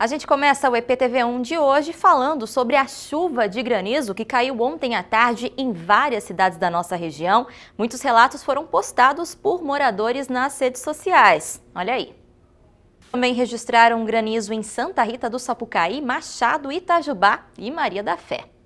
A gente começa o EPTV1 de hoje falando sobre a chuva de granizo que caiu ontem à tarde em várias cidades da nossa região. Muitos relatos foram postados por moradores nas redes sociais. Olha aí. Também registraram granizo em Santa Rita do Sapucaí, Machado, Itajubá e Maria da Fé.